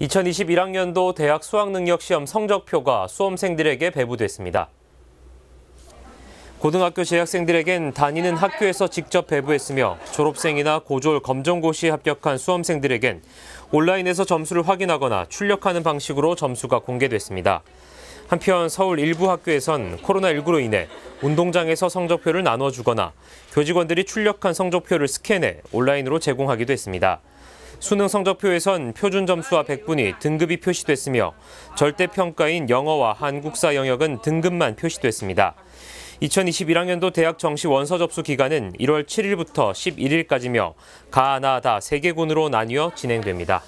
2021학년도 대학 수학능력시험 성적표가 수험생들에게 배부됐습니다. 고등학교 재학생들에겐 다니는 학교에서 직접 배부했으며 졸업생이나 고졸 검정고시에 합격한 수험생들에겐 온라인에서 점수를 확인하거나 출력하는 방식으로 점수가 공개됐습니다. 한편 서울 일부 학교에선 코로나19로 인해 운동장에서 성적표를 나눠주거나 교직원들이 출력한 성적표를 스캔해 온라인으로 제공하기도 했습니다. 수능 성적표에선 표준 점수와 백분위, 등급이 표시됐으며 절대평가인 영어와 한국사 영역은 등급만 표시됐습니다. 2021학년도 대학 정시 원서 접수 기간은 1월 7일부터 11일까지며 가, 나, 다 3개군으로 나뉘어 진행됩니다.